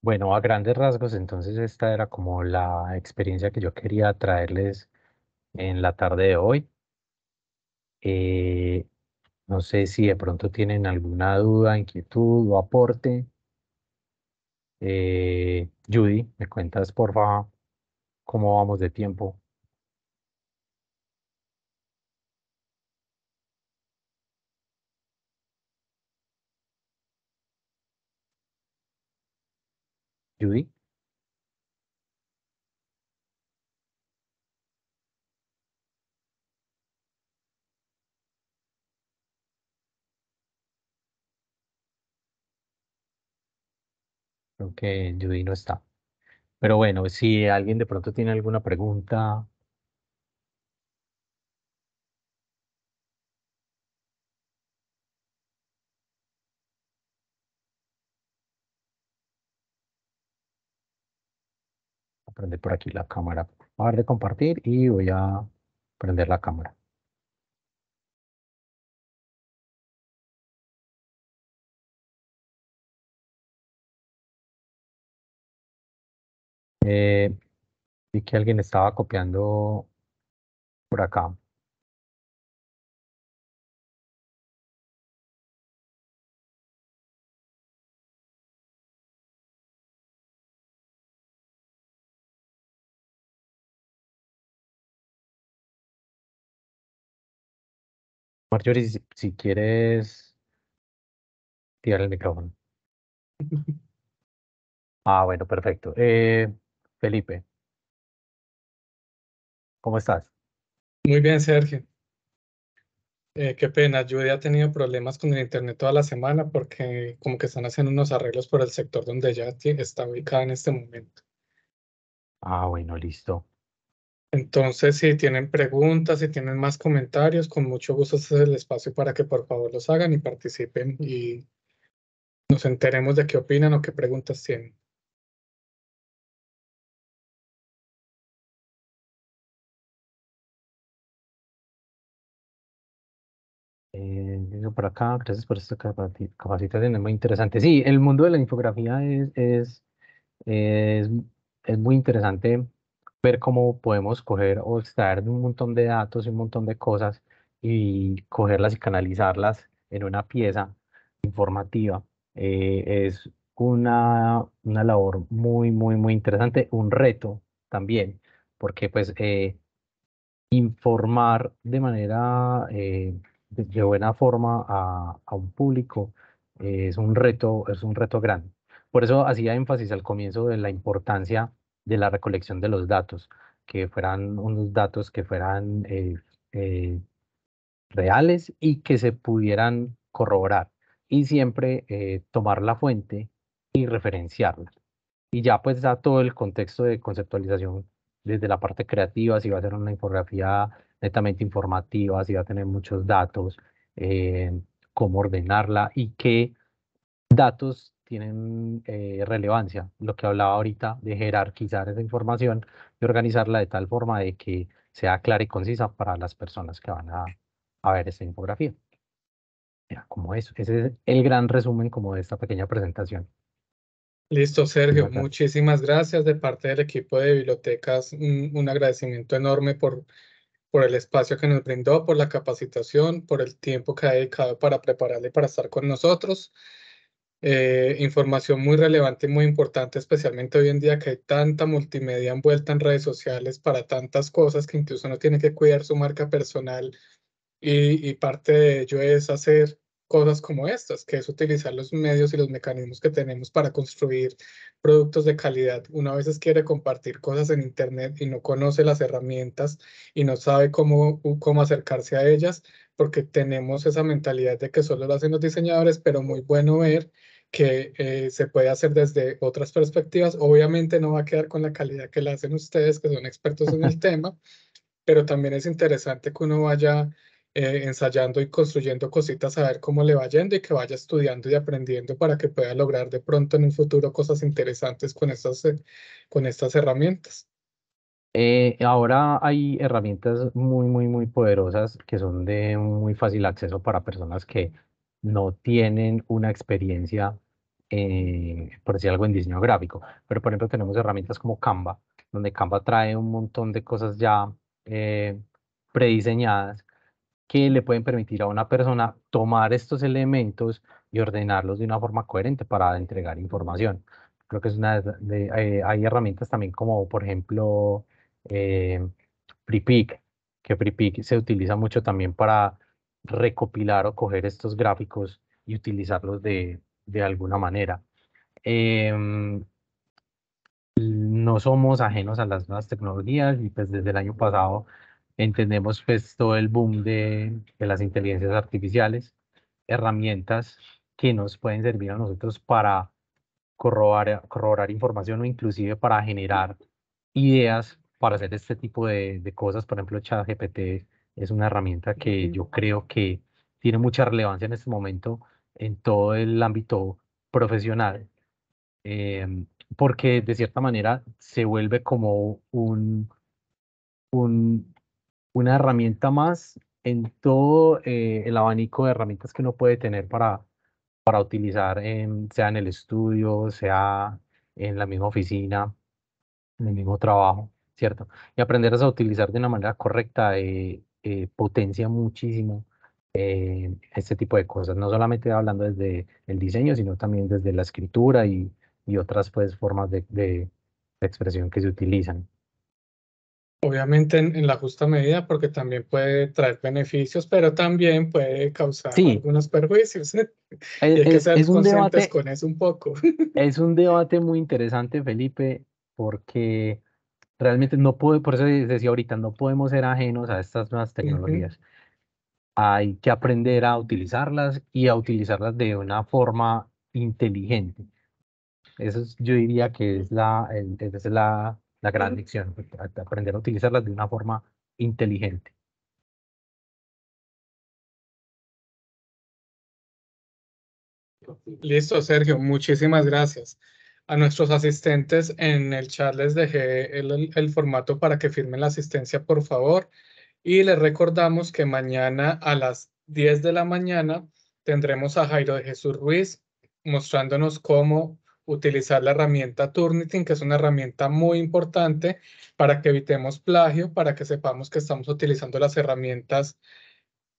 Bueno, a grandes rasgos, entonces esta era como la experiencia que yo quería traerles en la tarde de hoy. Eh, no sé si de pronto tienen alguna duda, inquietud o aporte. Eh, Judy, ¿me cuentas, por favor, cómo vamos de tiempo? Judy Creo que Judy no está. Pero bueno, si alguien de pronto tiene alguna pregunta prender por aquí la cámara. Voy a dar de compartir y voy a prender la cámara. Eh, vi que alguien estaba copiando por acá. Marjorie, si, quieres tirar el micrófono. Ah, bueno, perfecto. Eh, Felipe, ¿cómo estás? Muy bien, Sergio. Eh, qué pena, yo ya he tenido problemas con el internet toda la semana porque como que están haciendo unos arreglos por el sector donde ya está ubicada en este momento. Ah, bueno, listo. Entonces, si tienen preguntas, si tienen más comentarios, con mucho gusto este es el espacio para que por favor los hagan y participen y nos enteremos de qué opinan o qué preguntas tienen. Eh, por acá, gracias por esta capacitación, es muy interesante. Sí, el mundo de la infografía es, es, es muy interesante ver cómo podemos coger o extraer un montón de datos y un montón de cosas y cogerlas y canalizarlas en una pieza informativa. Eh, es una, una, labor muy, muy, muy interesante, un reto también, porque pues eh, informar de manera, eh, de buena forma a, a un público es un reto, es un reto grande. Por eso hacía énfasis al comienzo de la importancia de la recolección de los datos, que fueran unos datos que fueran eh, eh, reales y que se pudieran corroborar y siempre eh, tomar la fuente y referenciarla. Y ya pues da todo el contexto de conceptualización desde la parte creativa, si va a ser una infografía netamente informativa, si va a tener muchos datos, cómo ordenarla y qué datos tienen eh, relevancia. Lo que hablaba ahorita de jerarquizar esa información y organizarla de tal forma de que sea clara y concisa para las personas que van a, ver esa infografía. Mira, como eso, ese es el gran resumen como de esta pequeña presentación. Listo, Sergio. Muchísimas gracias de parte del equipo de bibliotecas. Un, un, agradecimiento enorme por, por el espacio que nos brindó, por la capacitación, por el tiempo que ha dedicado para prepararle para estar con nosotros. Eh, información muy relevante y muy importante, especialmente hoy en día que hay tanta multimedia envuelta en redes sociales para tantas cosas que incluso uno tiene que cuidar su marca personal y, y parte de ello es hacer cosas como estas, que es utilizar los medios y los mecanismos que tenemos para construir productos de calidad. Uno a veces quiere compartir cosas en Internet y no conoce las herramientas y no sabe cómo, cómo acercarse a ellas, porque tenemos esa mentalidad de que solo lo hacen los diseñadores, pero muy bueno ver que eh, se puede hacer desde otras perspectivas. Obviamente no va a quedar con la calidad que la hacen ustedes, que son expertos en el tema, pero también es interesante que uno vaya eh, ensayando y construyendo cositas a ver cómo le va yendo y que vaya estudiando y aprendiendo para que pueda lograr de pronto en un futuro cosas interesantes con estas, eh, con estas herramientas. Eh, ahora hay herramientas muy, muy, muy poderosas que son de muy fácil acceso para personas que no tienen una experiencia, por decir algo, en diseño gráfico. Pero, por ejemplo, tenemos herramientas como Canva, donde Canva trae un montón de cosas ya prediseñadas que le pueden permitir a una persona tomar estos elementos y ordenarlos de una forma coherente para entregar información. Creo que es una eh, hay herramientas también como, por ejemplo, eh, que prepic se utiliza mucho también para recopilar o coger estos gráficos y utilizarlos de, alguna manera. Em, no somos ajenos a las nuevas tecnologías y pues desde el año pasado Entendemos pues todo el boom de, de las inteligencias artificiales, herramientas que nos pueden servir a nosotros para corroborar, corroborar información o inclusive para generar ideas para hacer este tipo de, de cosas. Por ejemplo, ChatGPT es una herramienta que yo creo que tiene mucha relevancia en este momento en todo el ámbito profesional, em, porque de cierta manera se vuelve como un, un, una herramienta más en todo eh, el abanico de herramientas que uno puede tener para, para utilizar, sea en el estudio, sea en la misma oficina, en el mismo trabajo, ¿cierto? Y aprender a utilizar de una manera correcta eh, eh, potencia muchísimo este tipo de cosas, no solamente hablando desde el diseño, sino también desde la escritura y, otras pues, formas de expresión que se utilizan. Obviamente en, la justa medida, porque también puede traer beneficios, pero también puede causar algunos perjuicios. hay que ser conscientes debate, con eso un poco. Es un debate muy interesante, Felipe, porque realmente no puede, por eso decía ahorita, no podemos ser ajenos a estas nuevas tecnologías. Hay que aprender a utilizarlas y a utilizarlas de una forma inteligente. Eso yo diría que es la, es la la gran dicción, aprender a utilizarlas de una forma inteligente. Listo, Sergio, muchísimas gracias. A nuestros asistentes en el chat les dejé el, el formato para que firmen la asistencia, por favor. Y les recordamos que mañana a las 10 de la mañana tendremos a Jairo de Jesús Ruiz mostrándonos cómo utilizar la herramienta Turnitin, que es una herramienta muy importante para que evitemos plagio, para que sepamos que estamos utilizando las herramientas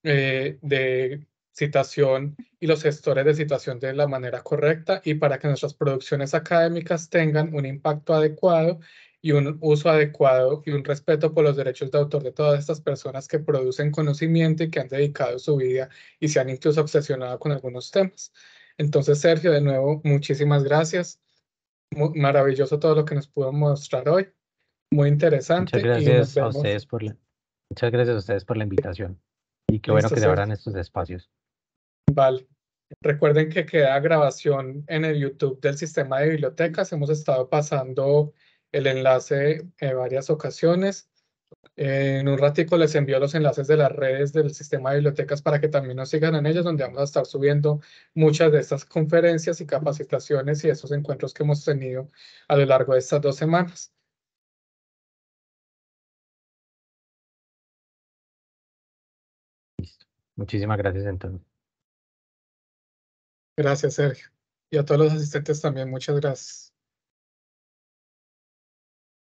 eh, de citación y los gestores de citación de la manera correcta y para que nuestras producciones académicas tengan un impacto adecuado y un uso adecuado y un respeto por los derechos de autor de todas estas personas que producen conocimiento y que han dedicado su vida y se han incluso obsesionado con algunos temas. Entonces, Sergio, de nuevo, muchísimas gracias. maravilloso todo lo que nos pudo mostrar hoy. Muy interesante. Muchas gracias, a ustedes por la, invitación. Y qué bueno que se abran estos espacios. Vale. Recuerden que queda grabación en el YouTube del sistema de bibliotecas. Hemos estado pasando el enlace en varias ocasiones. En un ratico les envío los enlaces de las redes del sistema de bibliotecas para que también nos sigan en ellas, donde vamos a estar subiendo muchas de estas conferencias y capacitaciones y esos encuentros que hemos tenido a lo largo de estas dos semanas. Listo. Muchísimas gracias, entonces. Gracias, Sergio. Y a todos los asistentes también, muchas gracias.